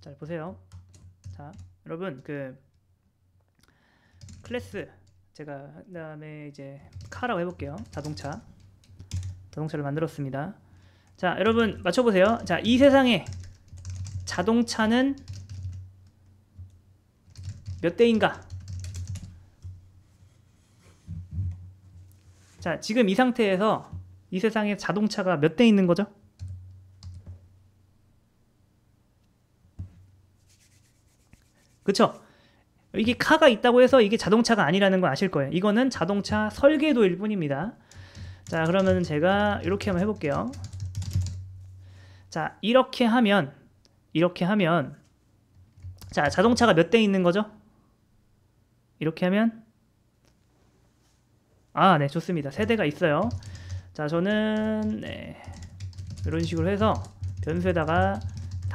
잘 보세요. 자, 여러분 그 클래스 제가 그다음에 이제 카라고 해볼게요. 자동차 자동차를 만들었습니다. 자, 여러분 맞춰보세요. 자, 이 세상에 자동차는 몇 대인가? 자, 지금 이 상태에서 이 세상에 자동차가 몇 대 있는 거죠? 그렇죠 이게 카가 있다고 해서 이게 자동차가 아니라는 거 아실 거예요. 이거는 자동차 설계도일 뿐입니다. 자, 그러면 제가 이렇게 한번 해볼게요. 자, 이렇게 하면, 이렇게 하면, 자, 자동차가 몇 대 있는 거죠? 이렇게 하면, 아, 네, 좋습니다. 세 대가 있어요. 자, 저는, 네, 이런 식으로 해서 변수에다가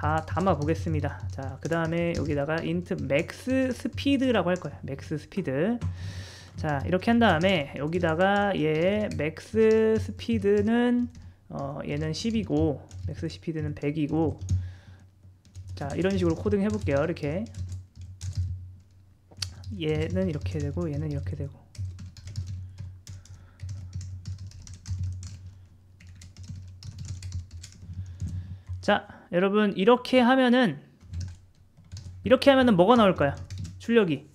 다 담아 보겠습니다 자그 다음에 여기다가 인트 맥스 스피드라고 할 거예요 맥스 스피드 자 이렇게 한 다음에 여기다가 얘 맥스 스피드는 어, 얘는 10이고 맥스 스피드는 100이고 자 이런 식으로 코딩 해볼게요 이렇게 얘는 이렇게 되고 얘는 이렇게 되고 자 여러분 이렇게 하면은 이렇게 하면은 뭐가 나올까요? 출력이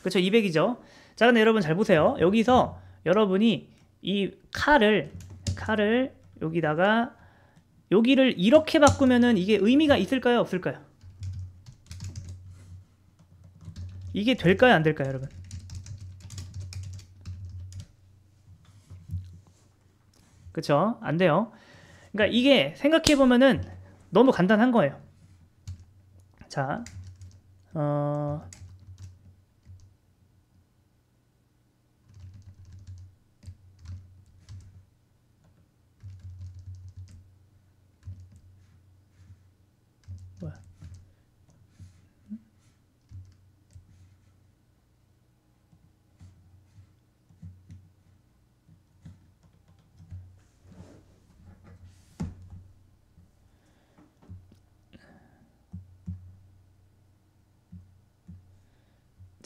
그렇죠 200이죠 자 근데 여러분 잘 보세요 여기서 여러분이 이 칼을 칼을 여기다가 여기를 이렇게 바꾸면은 이게 의미가 있을까요 없을까요 이게 될까요 안 될까요 여러분 그쵸? 안 돼요. 그러니까 이게 생각해 보면은 너무 간단한 거예요. 자, 어,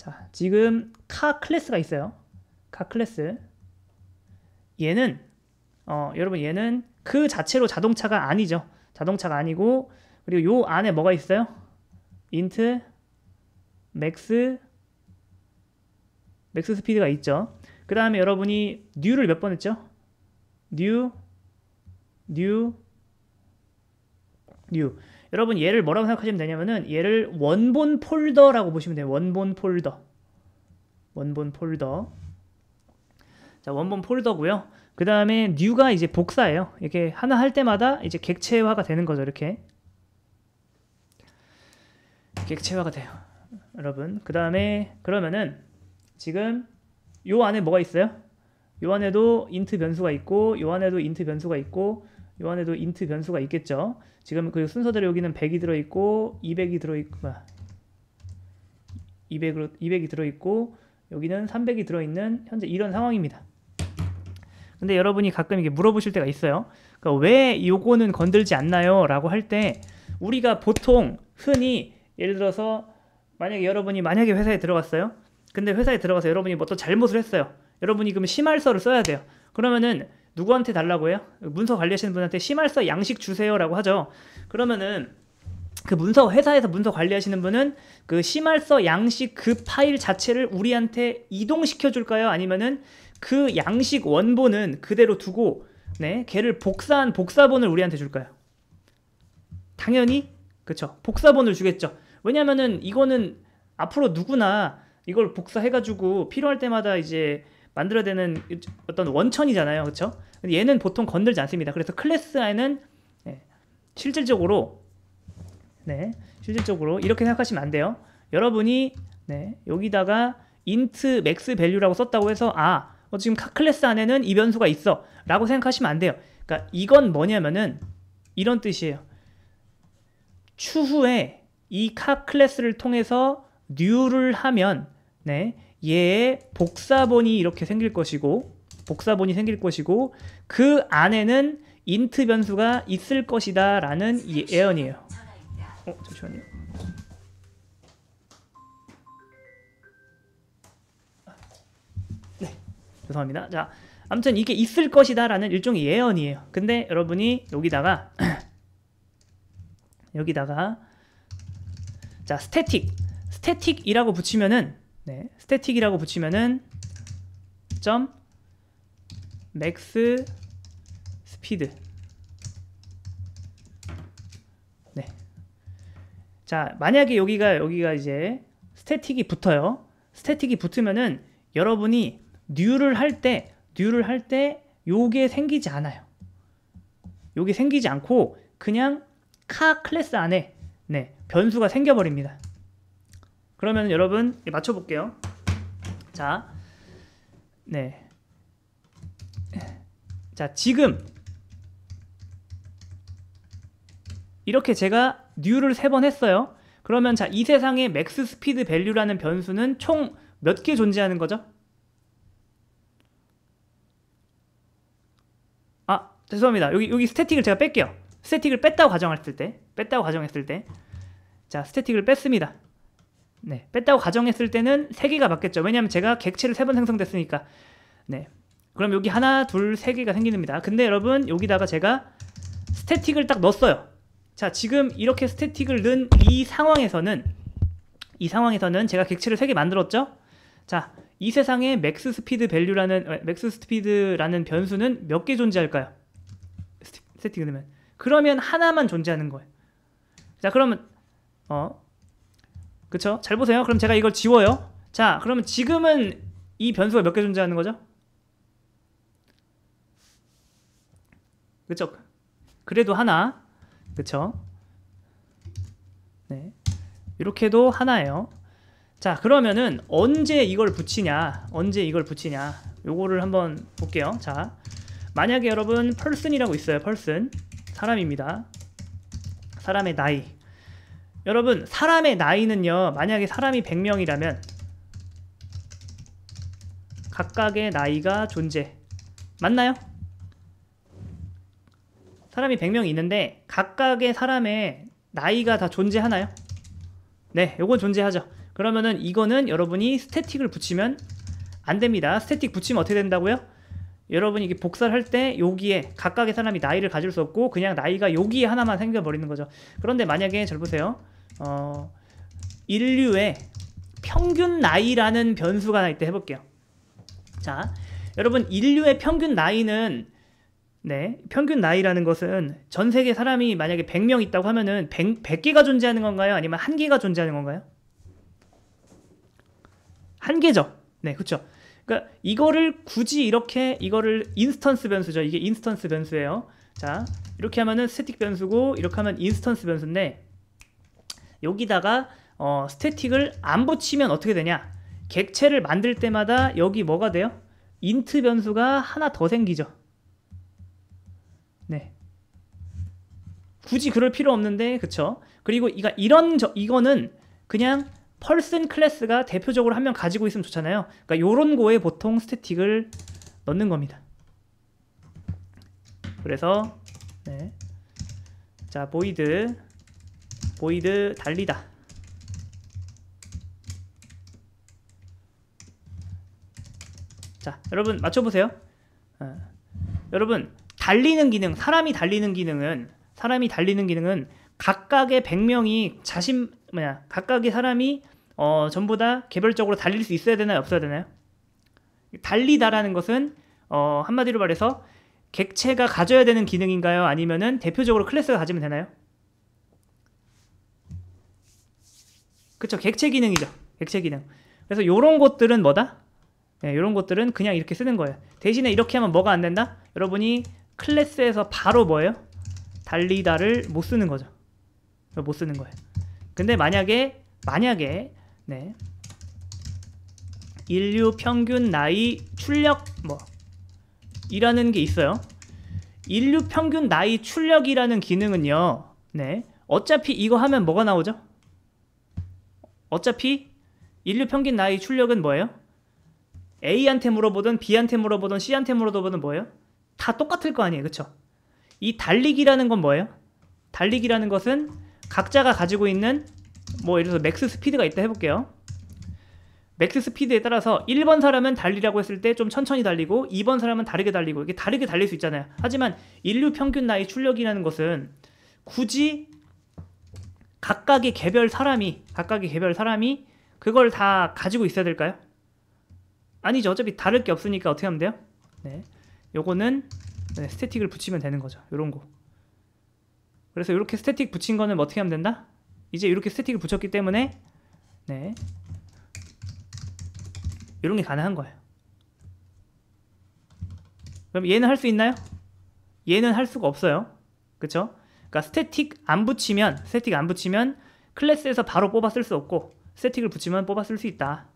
자, 지금 카 클래스가 있어요. 카 클래스. 얘는 어, 여러분 얘는 그 자체로 자동차가 아니죠. 자동차가 아니고 그리고 요 안에 뭐가 있어요? 인트 맥스 맥스 스피드가 있죠. 그 다음에 여러분이 뉴를 몇 번 했죠? 뉴, 뉴, n 여러분 얘를 뭐라고 생각하시면 되냐면은 얘를 원본 폴더라고 보시면 돼요. 원본 폴더. 원본 폴더. 자, 원본 폴더고요. 그 다음에 n 가 이제 복사예요. 이렇게 하나 할 때마다 이제 객체화가 되는 거죠. 이렇게 객체화가 돼요. 여러분. 그 다음에 그러면은 지금 요 안에 뭐가 있어요? 요 안에도 인트 변수가 있고 요 안에도 인트 변수가 있고 요 안에도 인트 변수가 있겠죠. 지금 그 순서대로 여기는 100이 들어있고 200이 들어있고 200으로 200이 들어있고 여기는 300이 들어있는 현재 이런 상황입니다. 근데 여러분이 가끔 이게 물어보실 때가 있어요. 그러니까 왜 요거는 건들지 않나요? 라고 할 때 우리가 보통 흔히 예를 들어서 만약에 여러분이 만약에 회사에 들어갔어요. 근데 회사에 들어가서 여러분이 뭐 또 잘못을 했어요. 여러분이 그럼 심할서를 써야 돼요. 그러면은 누구한테 달라고 해요? 문서 관리하시는 분한테 심할서 양식 주세요라고 하죠. 그러면은 그 문서 회사에서 문서 관리하시는 분은 그 심할서 양식 그 파일 자체를 우리한테 이동시켜 줄까요? 아니면은 그 양식 원본은 그대로 두고 네, 걔를 복사한 복사본을 우리한테 줄까요? 당연히 그쵸 복사본을 주겠죠. 왜냐면은 이거는 앞으로 누구나 이걸 복사해가지고 필요할 때마다 이제 만들어야 되는 어떤 원천이잖아요. 그렇죠? 얘는 보통 건들지 않습니다. 그래서 클래스 안은 네, 예, 실질적으로 네, 실질적으로 이렇게 생각하시면 안 돼요. 여러분이 네, 여기다가 int max value라고 썼다고 해서 아, 어, 지금 클래스 안에는 이 변수가 있어 라고 생각하시면 안 돼요. 그러니까 이건 뭐냐면은 이런 뜻이에요. 추후에 이 카 클래스를 통해서 뉴를 하면 네, 얘의 복사본이 이렇게 생길 것이고 복사본이 생길 것이고 그 안에는 인트 변수가 있을 것이다 라는 이 예언이에요 어 잠시만요 네 죄송합니다 자 아무튼 이게 있을 것이다 라는 일종의 예언이에요 근데 여러분이 여기다가 여기다가 자 스태틱 스태틱이라고 붙이면은 네, t i c 이라고 붙이면은 점 맥스 스피드 네. 자, 만약에 여기가 여기가 이제 스태틱이 붙어요. 스태틱이 붙으면은 여러분이 뉴를 할 때, 뉴를 할 때 요게 생기지 않아요. 요게 생기지 않고 그냥 카 클래스 안에 네, 변수가 생겨버립니다. 그러면 여러분 맞춰볼게요. 자, 네. 자, 지금 이렇게 제가 뉴를 세 번 했어요. 그러면 자, 이 세상에 맥스 스피드 밸류라는 변수는 총 몇 개 존재하는 거죠? 아, 죄송합니다. 여기 여기 스태틱을 제가 뺄게요. 스태틱을 뺐다고 가정했을 때, 뺐다고 가정했을 때. 자, 스태틱을 뺐습니다. 네, 뺐다고 가정했을 때는 3개가 맞겠죠. 왜냐하면 제가 객체를 3번 생성됐으니까. 네, 그럼 여기 하나, 둘, 세 개가 생깁니다. 근데 여러분 여기다가 제가 스태틱을 딱 넣었어요. 자, 지금 이렇게 스태틱을 넣은 이 상황에서는 이 상황에서는 제가 객체를 세 개 만들었죠? 자, 이 세상에 맥스 스피드 밸류라는 맥스 스피드라는 변수는 몇 개 존재할까요? 스태틱을 넣으면 그러면 하나만 존재하는 거예요. 자, 그러면 어 그쵸? 잘 보세요. 그럼 제가 이걸 지워요. 자, 그러면 지금은 이 변수가 몇 개 존재하는 거죠? 그쵸? 그래도 하나. 그쵸? 네. 이렇게도 하나예요. 자, 그러면은 언제 이걸 붙이냐? 언제 이걸 붙이냐? 요거를 한번 볼게요. 자, 만약에 여러분 펄슨이라고 있어요. 펄슨. 사람입니다. 사람의 나이. 여러분 사람의 나이는요 만약에 사람이 100명이라면 각각의 나이가 존재 맞나요? 사람이 100명이 있는데 각각의 사람의 나이가 다 존재하나요? 네 요건 존재하죠 그러면은 이거는 여러분이 스태틱을 붙이면 안됩니다 스태틱 붙이면 어떻게 된다고요? 여러분이 이게 복사를 할 때 여기에 각각의 사람이 나이를 가질 수 없고 그냥 나이가 여기에 하나만 생겨버리는 거죠 그런데 만약에 잘 보세요 어, 인류의 평균 나이라는 변수가 나 있다 해볼게요. 자, 여러분 인류의 평균 나이는 네, 평균 나이라는 것은 전 세계 사람이 만약에 100명 있다고 하면은 100, 100개가 존재하는 건가요? 아니면 1 개가 존재하는 건가요? 한 개죠. 네, 그렇죠. 그러니까 이거를 굳이 이렇게 이거를 인스턴스 변수죠. 이게 인스턴스 변수예요. 자, 이렇게 하면은 스태틱 변수고 이렇게 하면 인스턴스 변수인데 여기다가 어, 스태틱을 안 붙이면 어떻게 되냐 객체를 만들 때마다 여기 뭐가 돼요? 인트 변수가 하나 더 생기죠 네 굳이 그럴 필요 없는데 그쵸 그리고 이가 이런 저, 이거는 그냥 펄슨 클래스가 대표적으로 한 명 가지고 있으면 좋잖아요 그러니까 요런 거에 보통 스태틱을 넣는 겁니다 그래서 네. 자 보이드 보이드 달리다 자 여러분 맞춰보세요 어. 여러분 달리는 기능 사람이 달리는 기능은 사람이 달리는 기능은 각각의 100명이 자신 뭐냐 각각의 사람이 어, 전부 다 개별적으로 달릴 수 있어야 되나요 없어야 되나요 달리다라는 것은 어, 한마디로 말해서 객체가 가져야 되는 기능인가요 아니면은 대표적으로 클래스가 가지면 되나요 그쵸 객체 기능이죠 객체 기능 그래서 이런 것들은 뭐다? 이런 예, 것들은 그냥 이렇게 쓰는 거예요 대신에 이렇게 하면 뭐가 안 된다? 여러분이 클래스에서 바로 뭐예요? 달리다를 못 쓰는 거죠 못 쓰는 거예요 근데 만약에 만약에 네 인류 평균 나이 출력 뭐 이라는 게 있어요 인류 평균 나이 출력이라는 기능은요 네 어차피 이거 하면 뭐가 나오죠? 어차피 인류 평균 나이 출력은 뭐예요? A한테 물어보든 B한테 물어보든 C한테 물어보든 뭐예요? 다 똑같을 거 아니에요. 그쵸? 이 달리기라는 건 뭐예요? 달리기라는 것은 각자가 가지고 있는 뭐 예를 들어서 맥스 스피드가 있다 해볼게요. 맥스 스피드에 따라서 1번 사람은 달리라고 했을 때 좀 천천히 달리고 2번 사람은 다르게 달리고 이게 다르게 달릴 수 있잖아요. 하지만 인류 평균 나이 출력이라는 것은 굳이 각각의 개별 사람이 각각의 개별 사람이 그걸 다 가지고 있어야 될까요? 아니죠. 어차피 다를 게 없으니까 어떻게 하면 돼요? 네. 이거는 네, 스태틱을 붙이면 되는 거죠. 이런 거. 그래서 이렇게 스태틱 붙인 거는 어떻게 하면 된다? 이제 이렇게 스태틱을 붙였기 때문에 네. 이런 게 가능한 거예요. 그럼 얘는 할 수 있나요? 얘는 할 수가 없어요. 그쵸? 그러니까 스태틱 안 붙이면 스태틱 안 붙이면 클래스에서 바로 뽑아 쓸 수 없고 스태틱을 붙이면 뽑아 쓸 수 있다.